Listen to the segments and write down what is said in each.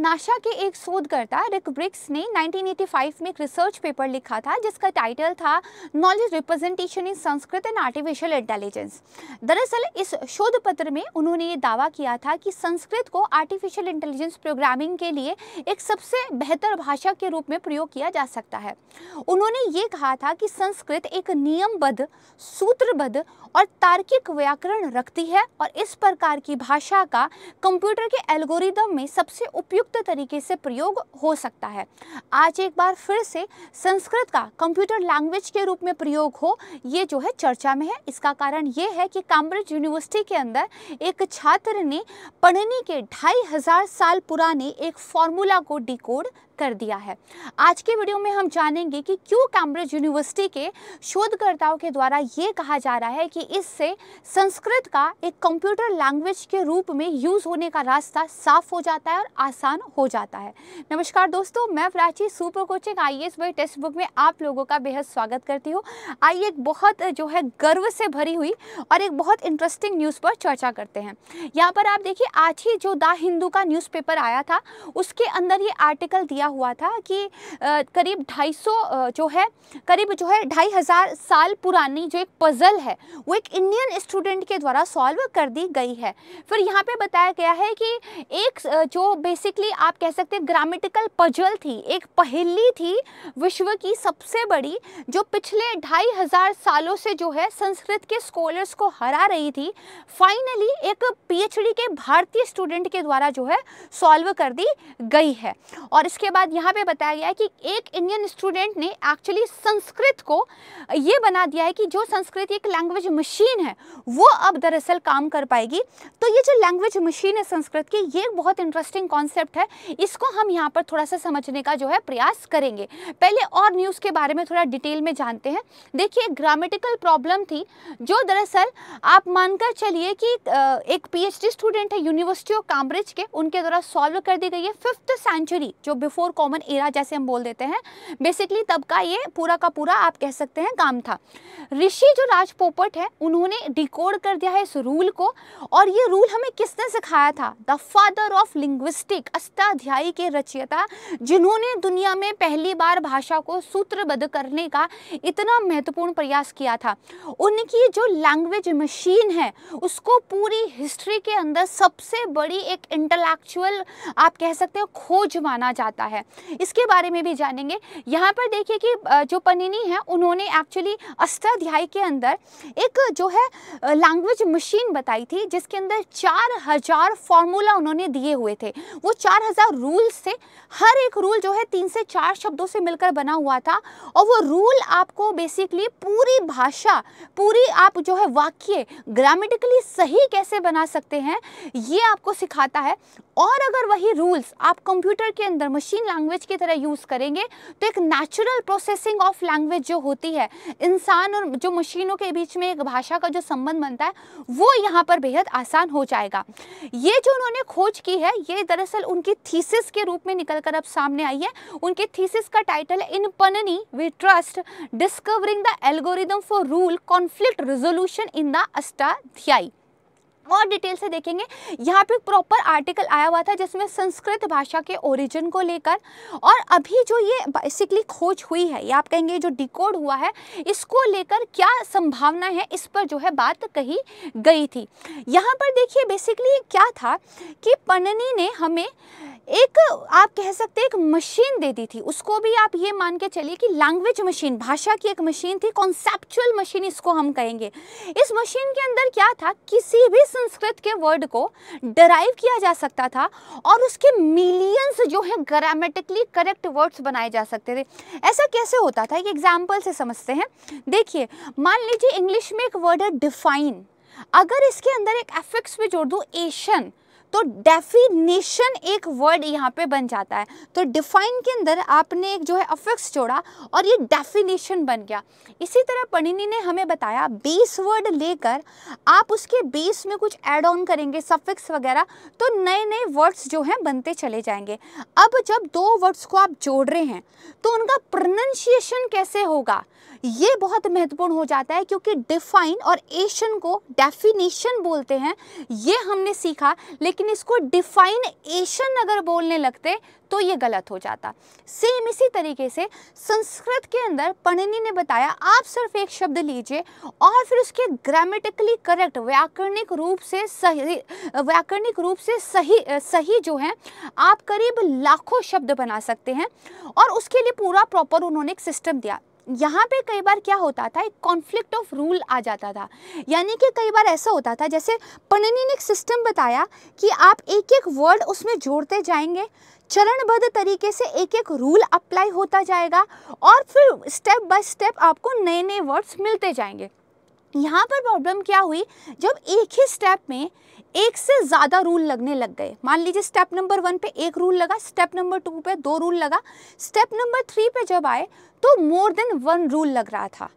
नाशा के एक शोधकर्ता रिक ब्रिक्स ने 1985 में एक रिसर्च पेपर लिखा था जिसका टाइटल था knowledge representation in Sanskrit and artificial intelligence दरअसल इस शोध पत्र में उन्होंने ये दावा किया था कि संस्कृत को आर्टिफिशियल इंटेलिजेंस प्रोग्रामिंग के लिए एक सबसे बेहतर भाषा के रूप में प्रयोग किया जा सकता है उन्होंने ये कहा था कि संस्कृत एक नियमबद्ध सूत्रबद्ध और तार्किक व्याकरण रखती है और इस प्रकार की भाषा का कंप्यूटर के एल्गोरिदम में सबसे उपयुक्त उपयुक्त तरीके से प्रयोग हो सकता है आज एक बार फिर से संस्कृत का कंप्यूटर लैंग्वेज के रूप में प्रयोग हो ये जो है चर्चा में है इसका कारण ये है कि कैम्ब्रिज यूनिवर्सिटी के अंदर एक छात्र ने पढ़ने के ढाई हजार साल पुराने एक फॉर्मूला को डिकोड कर दिया है आज के वीडियो में हम जानेंगे कि क्यों कैम्ब्रिज यूनिवर्सिटी के शोधकर्ताओं के द्वारा ये कहा जा रहा है कि इससे संस्कृत का एक कंप्यूटर लैंग्वेज के रूप में यूज़ होने का रास्ता साफ हो जाता है और आसान हो जाता है नमस्कार दोस्तों मैं प्राची सुपर कोचिंग आई एस वही टेक्स्ट बुक में आप लोगों का बेहद स्वागत करती हूँ आइए एक बहुत जो है गर्व से भरी हुई और एक बहुत इंटरेस्टिंग न्यूज़ पर चर्चा करते हैं यहाँ पर आप देखिए आज ही जो द हिंदू का न्यूज़पेपर आया था उसके अंदर ये आर्टिकल दिया हुआ था कि करीब 250 जो है करीब जो है ढाई हज़ार साल पुरानी जो एक पज़ल है वो एक इंडियन स्टूडेंट के द्वारा सॉल्व कर दी गई है फिर यहाँ पे बताया गया है कि एक जो बेसिकली आप कह सकते हैं ग्रामेटिकल पजल थी एक पहेली थी विश्व की सबसे बड़ी जो पिछले ढाई हज़ार सालों से जो है संस्कृत के स्कॉलर्स को हरा रही थी फाइनली एक पीएचडी के भारतीय स्टूडेंट के द्वारा जो है सॉल्व कर दी गई है और इसके बाद यहाँ पे बताया गया है कि एक इंडियन स्टूडेंट ने एक्चुअली संस्कृत को ये बना दिया है कि जो संस्कृत एक लैंग्वेज मशीन है वो अब दरअसल काम कर पाएगी तो ये जो लैंग्वेज मशीन है संस्कृत की ये बहुत इंटरेस्टिंग कॉन्सेप्ट है इसको हम यहाँ पर थोड़ा सा समझने का जो है प्रयास करेंगे पहले और न्यूज़ के बारे में थोड़ा डिटेल में जानते हैं देखिए ग्रामेटिकल प्रॉब्लम थी जो दरअसल आप मानकर चलिए कि एक पीएचडी स्टूडेंट है यूनिवर्सिटी ऑफ कैम्ब्रिज के उनके द्वारा सॉल्व कर दी गई है फिफ्थ सेंचुरी जो बिफोर और कॉमन एरा जैसे हम बोल देते हैं बेसिकली तब का ये पूरा का पूरा आप कह सकते हैं काम था ऋषि जो राजपोपट है उन्होंने डिकोड कर दिया है इस रूल को और ये रूल हमें किसने सिखाया था the father of linguistic Ashtadhyayi के रचयिता जिन्होंने दुनिया में पहली बार भाषा को सूत्रबद्ध करने का इतना महत्वपूर्ण प्रयास किया था उनकी जो लैंग्वेज मशीन है उसको पूरी हिस्ट्री के अंदर सबसे बड़ी एक इंटेलेक्चुअल आप कह सकते हो खोज माना जाता है है इसके बारे में भी जानेंगे यहाँ पर देखिए कि जो पनिनी है उन्होंने एक्चुअली अष्टाध्याय के अंदर एक जो है लैंग्वेज मशीन बताई थी जिसके अंदर चार हज़ार फॉर्मूला उन्होंने दिए हुए थे वो चार हज़ार रूल्स थे हर एक रूल जो है तीन से चार शब्दों से मिलकर बना हुआ था और वो रूल आपको बेसिकली पूरी भाषा पूरी आप जो है वाक्य ग्रामेटिकली सही कैसे बना सकते हैं ये आपको सिखाता है और अगर वही रूल्स आप कंप्यूटर के अंदर मशीन लैंग्वेज की तरह यूज़ करेंगे तो एक नेचुरल प्रोसेसिंग ऑफ लैंग्वेज जो होती है इंसान और जो मशीनों के बीच में एक भाषा का जो संबंध बनता है वो यहाँ पर बेहद आसान हो जाएगा ये जो उन्होंने खोज की है ये दरअसल उनकी थीसिस के रूप में निकल कर अब सामने आई है उनके थीसिस का टाइटल है in Panini we trust discovering the algorithm for rule conflict resolution in the Ashtadhyayi और डिटेल से देखेंगे यहाँ पे प्रॉपर आर्टिकल आया हुआ था जिसमें संस्कृत भाषा के ओरिजिन को लेकर और अभी जो ये बेसिकली खोज हुई है या आप कहेंगे जो डिकोड हुआ है इसको लेकर क्या संभावना है इस पर जो है बात कही गई थी यहाँ पर देखिए बेसिकली क्या था कि पणनी ने हमें एक आप कह सकते एक मशीन दे दी थी उसको भी आप ये मान के चलिए कि लैंग्वेज मशीन भाषा की एक मशीन थी कॉन्सेप्चुअल मशीन इसको हम कहेंगे इस मशीन के अंदर क्या था किसी भी संस्कृत के वर्ड को डराइव किया जा सकता था और उसके मिलियंस जो है ग्रामेटिकली करेक्ट वर्ड्स बनाए जा सकते थे ऐसा कैसे होता था एक एग्जाम्पल से समझते हैं देखिए मान लीजिए इंग्लिश में एक वर्ड है डिफाइन अगर इसके अंदर एक एफिक्स भी जोड़ दूँ एशियन तो डेफिनेशन एक वर्ड यहाँ पे बन जाता है तो डिफाइन के अंदर आपने एक जो है अफिक्स जोड़ा और ये डेफिनेशन बन गया इसी तरह पणिनी ने हमें बताया बेस वर्ड लेकर आप उसके बेस में कुछ ऐड ऑन करेंगे सफिक्स वगैरह तो नए नए वर्ड्स जो हैं बनते चले जाएंगे अब जब दो वर्ड्स को आप जोड़ रहे हैं तो उनका प्रोनंशिएशन कैसे होगा ये बहुत महत्वपूर्ण हो जाता है क्योंकि डिफाइन और एशियन को डेफिनेशन बोलते हैं ये हमने सीखा लेकिन इसको डिफाइन एशन अगर बोलने लगते तो ये गलत हो जाता सेम इसी तरीके से संस्कृत के अंदर पणिनी ने बताया आप सिर्फ एक शब्द लीजिए और फिर उसके ग्रामेटिकली करेक्ट व्याकरणिक रूप से सही व्याकरणिक रूप से सही सही जो है आप करीब लाखों शब्द बना सकते हैं और उसके लिए पूरा प्रॉपर उन्होंने एक सिस्टम दिया यहाँ पे कई बार क्या होता था एक कॉन्फ्लिक्ट ऑफ रूल आ जाता था यानी कि कई बार ऐसा होता था जैसे पणनी ने एक सिस्टम बताया कि आप एक एक वर्ड उसमें जोड़ते जाएंगे चरणबद्ध तरीके से एक एक रूल अप्लाई होता जाएगा और फिर स्टेप बाय स्टेप आपको नए नए वर्ड्स मिलते जाएंगे यहाँ पर प्रॉब्लम क्या हुई जब एक ही स्टेप में एक से ज़्यादा रूल लगने लग गए मान लीजिए स्टेप नंबर वन पे एक रूल लगा स्टेप नंबर टू पे दो रूल लगा स्टेप नंबर थ्री पे जब आए तो मोर देन वन रूल लग रहा था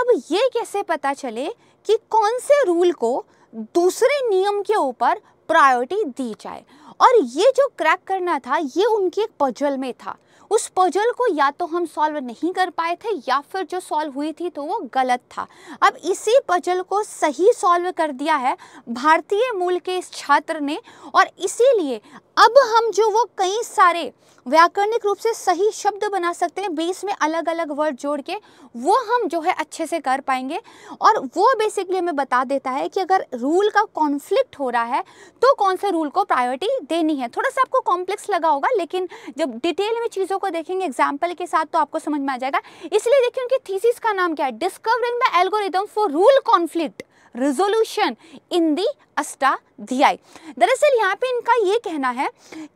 अब ये कैसे पता चले कि कौन से रूल को दूसरे नियम के ऊपर प्रायोरिटी दी जाए और ये जो क्रैक करना था ये उनकी एक पजल में था उस पजल को या तो हम सॉल्व नहीं कर पाए थे या फिर जो सॉल्व हुई थी तो वो गलत था अब इसी पजल को सही सॉल्व कर दिया है भारतीय मूल के इस छात्र ने और इसीलिए अब हम जो वो कई सारे व्याकरणिक रूप से सही शब्द बना सकते हैं बीस में अलग अलग वर्ड जोड़ के वो हम जो है अच्छे से कर पाएंगे और वो बेसिकली हमें बता देता है कि अगर रूल का कॉन्फ्लिक्ट हो रहा है तो कौन से रूल को प्रायोरिटी देनी है थोड़ा सा आपको कॉम्प्लेक्स लगा होगा लेकिन जब डिटेल में चीज़ों को देखेंगे एग्जाम्पल के साथ तो आपको समझ में आ जाएगा इसलिए देखिए उनकी थीसिस का नाम क्या है discovering the algorithm for rule conflict resolution in the Ashtadhyayi दरअसल यहाँ पे इनका ये कहना है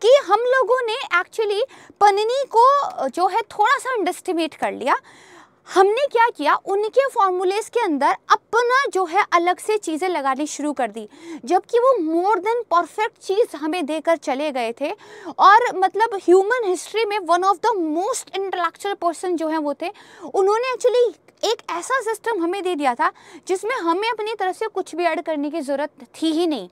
कि हम लोगों ने एक्चुअली पन्नी को जो है थोड़ा सा अंडस्टिमेट कर लिया हमने क्या किया उनके फॉर्मूलेस के अंदर अपना जो है अलग से चीज़ें लगानी शुरू कर दी जबकि वो मोर देन परफेक्ट चीज़ हमें देकर चले गए थे और मतलब ह्यूमन हिस्ट्री में one of the most intellectual person जो हैं वो थे उन्होंने एक्चुअली एक ऐसा सिस्टम हमें दे दिया था जिसमें हमें अपनी तरफ से कुछ भी ऐड करने की ज़रूरत थी ही नहीं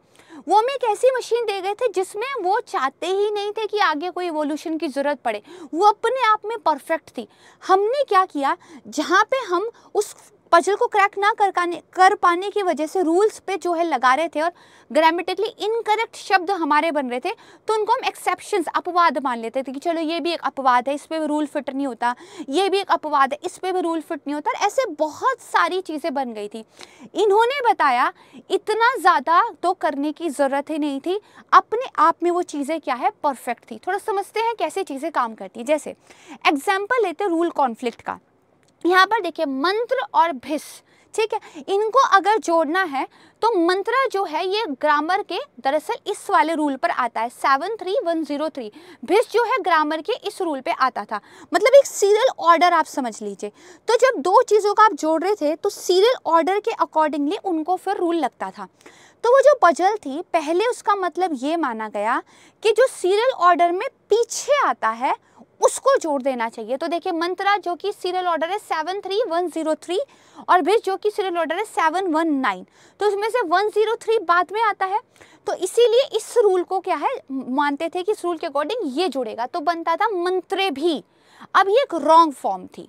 वो हमें एक ऐसी मशीन दे गए थे जिसमें वो चाहते ही नहीं थे कि आगे कोई इवोल्यूशन की ज़रूरत पड़े वो अपने आप में परफेक्ट थी हमने क्या किया जहाँ पे हम उस पजल को क्रैक ना कर पाने कर पाने की वजह से रूल्स पे जो है लगा रहे थे और ग्रामेटिकली इनकरेक्ट शब्द हमारे बन रहे थे तो उनको हम एक्सेप्शन अपवाद मान लेते थे कि चलो ये भी एक अपवाद है इस पर भी रूल फिट नहीं होता ये भी एक अपवाद है इस पर भी रूल फिट नहीं होता और ऐसे बहुत सारी चीज़ें बन गई थी इन्होंने बताया इतना ज़्यादा तो करने की ज़रूरत ही नहीं थी अपने आप में वो चीज़ें क्या है परफेक्ट थी थोड़ा समझते हैं कैसे चीज़ें काम करती जैसे एग्जाम्पल लेते रूल कॉन्फ्लिक्ट का यहाँ पर देखिए मंत्र और भिस ठीक है इनको अगर जोड़ना है तो मंत्र जो है ये ग्रामर के दरअसल इस वाले रूल पर आता है seven three one zero three भिस जो है ग्रामर के इस रूल पे आता था मतलब एक सीरियल ऑर्डर आप समझ लीजिए तो जब दो चीज़ों का आप जोड़ रहे थे तो सीरियल ऑर्डर के अकॉर्डिंगली उनको फिर रूल लगता था तो वो जो पजल थी पहले उसका मतलब ये माना गया कि जो सीरियल ऑर्डर में पीछे आता है उसको जोड़ देना चाहिए तो देखिए मंत्रा जो कि सीरियल ऑर्डर है seven three one zero three और बिज जो कि सीरियल ऑर्डर है सेवन वन नाइन तो उसमें से वन जीरो थ्री बाद में आता है तो इसीलिए इस रूल को क्या है मानते थे कि इस रूल के अकॉर्डिंग ये जुड़ेगा तो बनता था मंत्रे भी अब ये एक रॉन्ग फॉर्म थी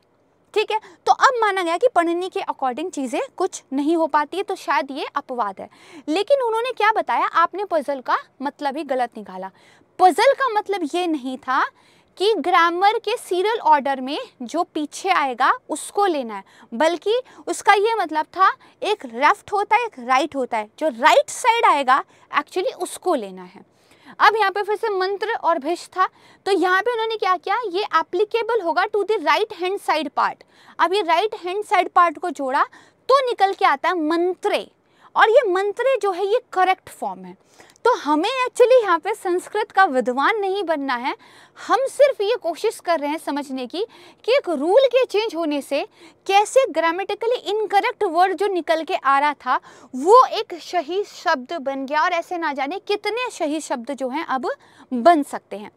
ठीक है तो अब माना गया कि पढ़ने के अकॉर्डिंग चीज़ें कुछ नहीं हो पाती है तो शायद ये अपवाद है लेकिन उन्होंने क्या बताया आपने पजल का मतलब ही गलत निकाला पजल का मतलब ये नहीं था कि ग्रामर के सीरियल ऑर्डर में जो पीछे आएगा उसको लेना है बल्कि उसका ये मतलब था एक लेफ्ट होता है एक राइट होता है जो राइट साइड आएगा एक्चुअली उसको लेना है अब यहाँ पे फिर से मंत्र और भिष था तो यहाँ पे उन्होंने क्या किया ये एप्लीकेबल होगा to the right hand side part अब ये राइट हैंड साइड पार्ट को जोड़ा तो निकल के आता है मंत्रे और ये मंत्रे जो है ये करेक्ट फॉर्म है तो हमें एक्चुअली यहाँ पे संस्कृत का विद्वान नहीं बनना है हम सिर्फ ये कोशिश कर रहे हैं समझने की कि एक रूल के चेंज होने से कैसे ग्रामेटिकली इनकरेक्ट वर्ड जो निकल के आ रहा था वो एक सही शब्द बन गया और ऐसे ना जाने कितने सही शब्द जो हैं अब बन सकते हैं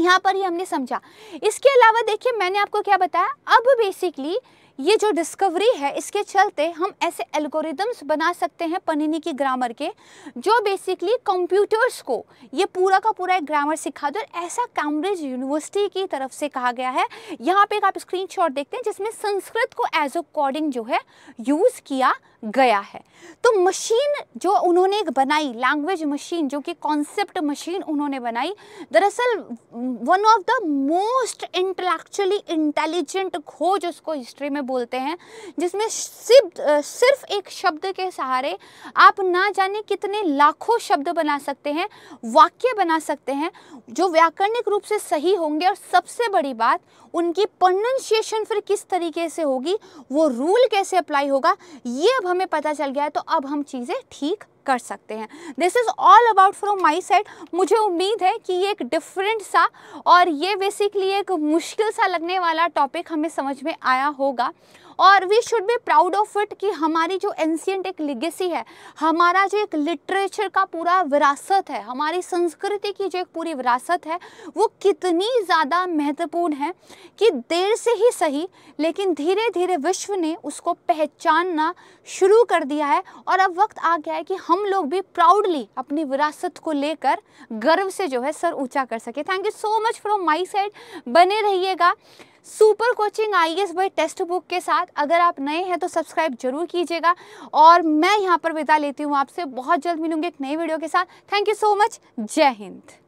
यहाँ पर ही हमने समझा इसके अलावा देखिए मैंने आपको क्या बताया अब बेसिकली ये जो डिस्कवरी है इसके चलते हम ऐसे एल्गोरिदम्स बना सकते हैं पनिनी की ग्रामर के जो बेसिकली कंप्यूटर्स को ये पूरा का पूरा एक ग्रामर सिखा दो ऐसा कैम्ब्रिज यूनिवर्सिटी की तरफ से कहा गया है यहाँ पे एक आप स्क्रीन देखते हैं जिसमें संस्कृत को एज अ कोडिंग जो है यूज़ किया गया है तो मशीन जो उन्होंने एक बनाई लैंग्वेज मशीन जो कि कॉन्सेप्ट मशीन उन्होंने बनाई दरअसल one of the most intellectually intelligent खोज उसको हिस्ट्री में बोलते हैं जिसमें सिर्फ सिर्फ एक शब्द के सहारे आप ना जाने कितने लाखों शब्द बना सकते हैं वाक्य बना सकते हैं जो व्याकरणिक रूप से सही होंगे और सबसे बड़ी बात उनकी प्रोनंसिएशन फिर किस तरीके से होगी वो रूल कैसे अप्लाई होगा ये अब हमें पता चल गया है तो अब हम चीज़ें ठीक कर सकते हैं this is all about from my side मुझे उम्मीद है कि ये एक डिफरेंट सा और ये बेसिकली एक मुश्किल सा लगने वाला टॉपिक हमें समझ में आया होगा और we should be proud of it कि हमारी जो एंशियंट एक लिगेसी है हमारा जो एक लिटरेचर का पूरा विरासत है हमारी संस्कृति की जो एक पूरी विरासत है वो कितनी ज़्यादा महत्वपूर्ण है कि देर से ही सही लेकिन धीरे धीरे विश्व ने उसको पहचानना शुरू कर दिया है और अब वक्त आ गया है कि हम हम लोग भी प्राउडली अपनी विरासत को लेकर गर्व से जो है सर ऊंचा कर सके thank you so much from my side बने रहिएगा super coaching I S by textbook के साथ अगर आप नए हैं तो सब्सक्राइब जरूर कीजिएगा और मैं यहाँ पर विदा लेती हूँ आपसे बहुत जल्द मिलूंगी एक नई वीडियो के साथ थैंक यू सो मच जय हिंद